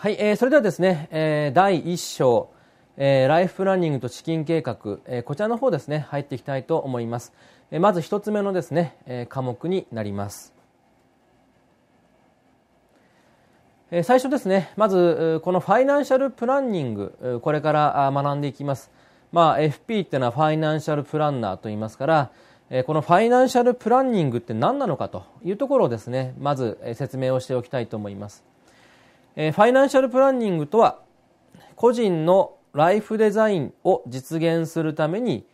はい、えー、それではですね、えー、第1章、えー、ライフプランニングと資金計画、えー、こちらの方ですね、入っていきたいと思います。えー、まず1つ目のですね、えー、科目になります。えー、最初ですね、まず、このファイナンシャルプランニング、これから学んでいきます。まあ、FP っていうのはファイナンシャルプランナーと言いますから、このファイナンシャルプランニングって何なのかというところをですね、まず説明をしておきたいと思います。えー、ファイナンシャルプランニングとは個人のライフデザインを実現するために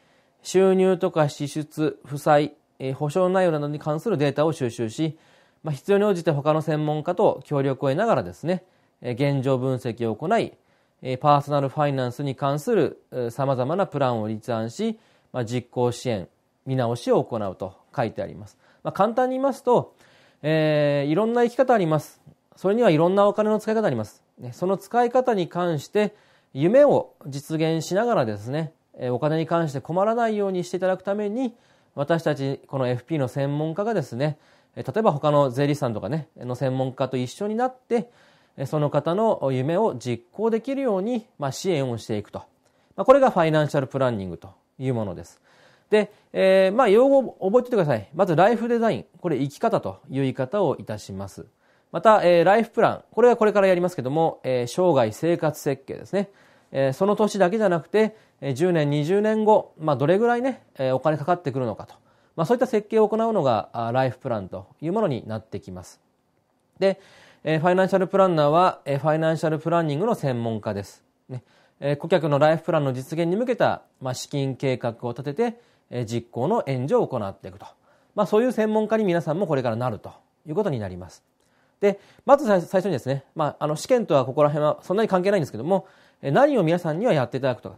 収入とか支出、負債、えー、保証内容などに関するデータを収集し、まあ、必要に応じて他の専門家と協力を得ながらですね、えー、現状分析を行い、えー、パーソナルファイナンスに関するさまざまなプランを立案し、まあ、実行支援、見直しを行うと書いてあります。まあ、簡単に言いますと、えー、いろんな生き方あります。それにはいろんなお金の使い方あります。その使い方に関して、夢を実現しながらですね、お金に関して困らないようにしていただくために、私たち、この FP の専門家がですね、例えば他の税理士さんとかね、の専門家と一緒になって、その方の夢を実行できるように、まあ、支援をしていくと。まあ、これがファイナンシャルプランニングというものです。で、えー、まあ、用語を覚えておいてください。まず、ライフデザイン。これ、生き方という言い方をいたします。また、えー、ライフプラン。これはこれからやりますけども、えー、生涯生活設計ですね。えー、その年だけじゃなくて、えー、10年、20年後、まあ、どれぐらいね、えー、お金かかってくるのかと。まあ、そういった設計を行うのがあ、ライフプランというものになってきます。で、えー、ファイナンシャルプランナーは、えー、ファイナンシャルプランニングの専門家です。ねえー、顧客のライフプランの実現に向けた、まあ、資金計画を立てて、えー、実行の援助を行っていくと。まあ、そういう専門家に皆さんもこれからなるということになります。で、まず最初にですね、まあ、あの、試験とはここら辺はそんなに関係ないんですけども、何を皆さんにはやっていただくとか、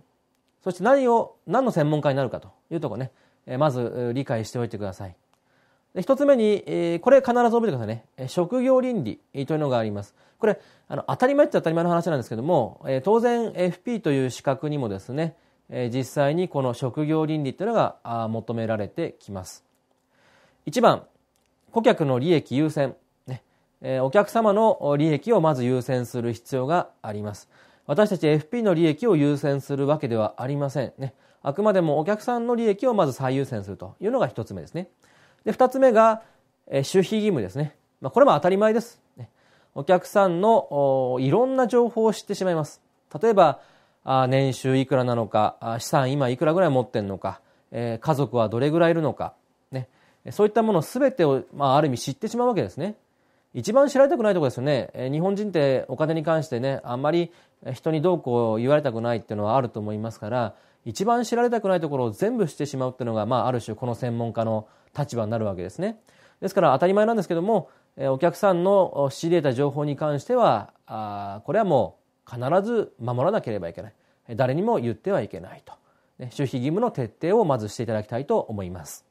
そして何を、何の専門家になるかというとこね、まず理解しておいてください。で一つ目に、これ必ず覚えてくださいね。職業倫理というのがあります。これ、あの、当たり前っちゃ当たり前の話なんですけども、当然 FP という資格にもですね、実際にこの職業倫理というのが求められてきます。1番、顧客の利益優先。えお客様の利益をまず優先する必要があります。私たち FP の利益を優先するわけではありません。ね。あくまでもお客さんの利益をまず最優先するというのが一つ目ですね。で、二つ目が、え守秘義務ですね。まあ、これも当たり前です。ね、お客さんのいろんな情報を知ってしまいます。例えば、あ年収いくらなのか、資産今いくらぐらい持ってんのか、え家族はどれぐらいいるのか、ね、そういったものすべてを、まあ、ある意味知ってしまうわけですね。一番知られたくないところですよね、え日本人ってお金に関してねあんまり人にどうこう言われたくないっていうのはあると思いますから一番知られたくないところを全部してしまうっていうのが、まあ、ある種この専門家の立場になるわけですねですから当たり前なんですけども、えお客さんの仕入れた情報に関してはあこれはもう必ず守らなければいけない誰にも言ってはいけないと、ね、守秘義務の徹底をまずしていただきたいと思います